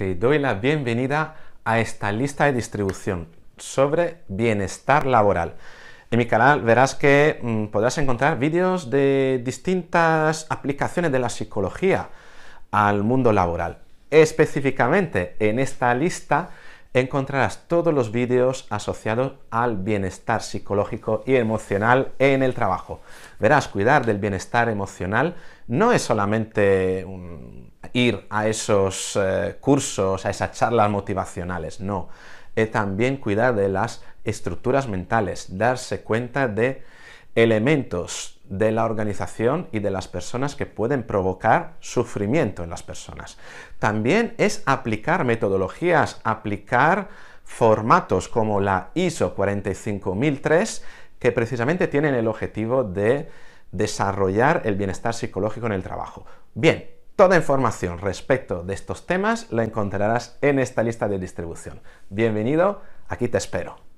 te doy la bienvenida a esta lista de distribución sobre bienestar laboral. En mi canal verás que mm, podrás encontrar vídeos de distintas aplicaciones de la psicología al mundo laboral. Específicamente en esta lista encontrarás todos los vídeos asociados al bienestar psicológico y emocional en el trabajo. Verás, cuidar del bienestar emocional no es solamente ir a esos eh, cursos, a esas charlas motivacionales, no. Es también cuidar de las estructuras mentales, darse cuenta de elementos de la organización y de las personas que pueden provocar sufrimiento en las personas. También es aplicar metodologías, aplicar formatos como la ISO 45003 que precisamente tienen el objetivo de desarrollar el bienestar psicológico en el trabajo. Bien, toda información respecto de estos temas la encontrarás en esta lista de distribución. Bienvenido, aquí te espero.